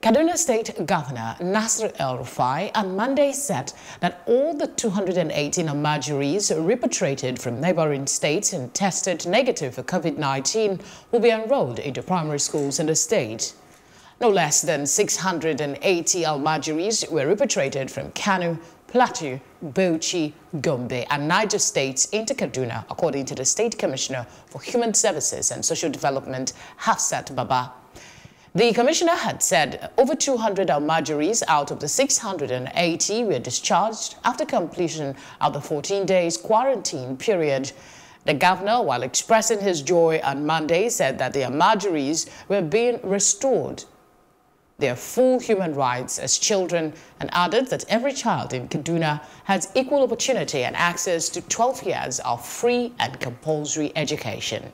Kaduna State Governor Nasir El-Rufai on Monday said that all the 218 Amajuris repatriated from neighboring states and tested negative for COVID-19 will be enrolled into primary schools in the state. No less than 680 Almajiris were repatriated from Kanu, Plateau, Bauchi, Gombe and Niger states into Kaduna, according to the State Commissioner for Human Services and Social Development, Hafsat Baba the commissioner had said over 200 Almajiris out of the 680 were discharged after completion of the 14 days quarantine period. The governor, while expressing his joy on Monday, said that the Almajiris were being restored their full human rights as children and added that every child in Kaduna has equal opportunity and access to 12 years of free and compulsory education.